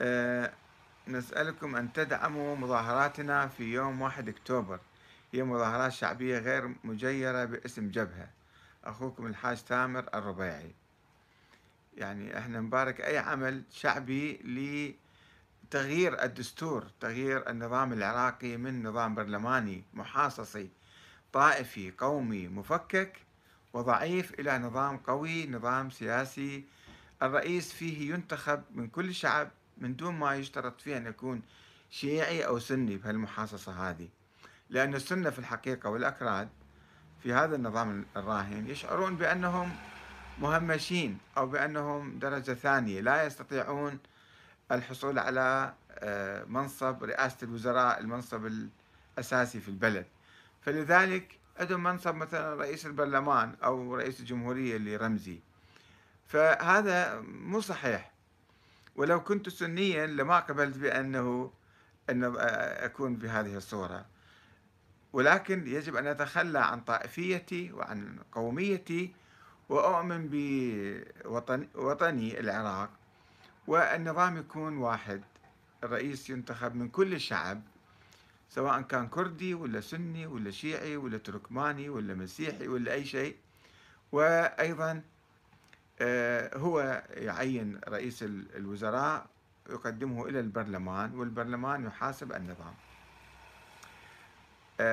آه، نسألكم أن تدعموا مظاهراتنا في يوم 1 أكتوبر هي مظاهرات شعبية غير مجيرة باسم جبهة أخوكم الحاج تامر الربيعي يعني احنا نبارك أي عمل شعبي لتغيير الدستور تغيير النظام العراقي من نظام برلماني محاصصي طائفي قومي مفكك وضعيف إلى نظام قوي نظام سياسي الرئيس فيه ينتخب من كل شعب من دون ما يشترط فيه أن يكون شيعي أو سني بهالمحاصصة هذه لأن السنة في الحقيقة والأكراد في هذا النظام الراهن يشعرون بأنهم مهمشين أو بأنهم درجة ثانية لا يستطيعون الحصول على آه، منصب رئاسة الوزراء المنصب الأساسي في البلد فلذلك عندهم منصب مثلا رئيس البرلمان أو رئيس الجمهورية اللي رمزي فهذا مو صحيح ولو كنت سنيا لما قبلت بأنه أن آه، أكون بهذه الصورة ولكن يجب أن أتخلى عن طائفيتي وعن قوميتي وأؤمن بوطني العراق والنظام يكون واحد الرئيس ينتخب من كل الشعب سواء كان كردي ولا سني ولا شيعي ولا تركماني ولا مسيحي ولا أي شيء وأيضا آه، هو يعين رئيس الوزراء يقدمه إلى البرلمان والبرلمان يحاسب النظام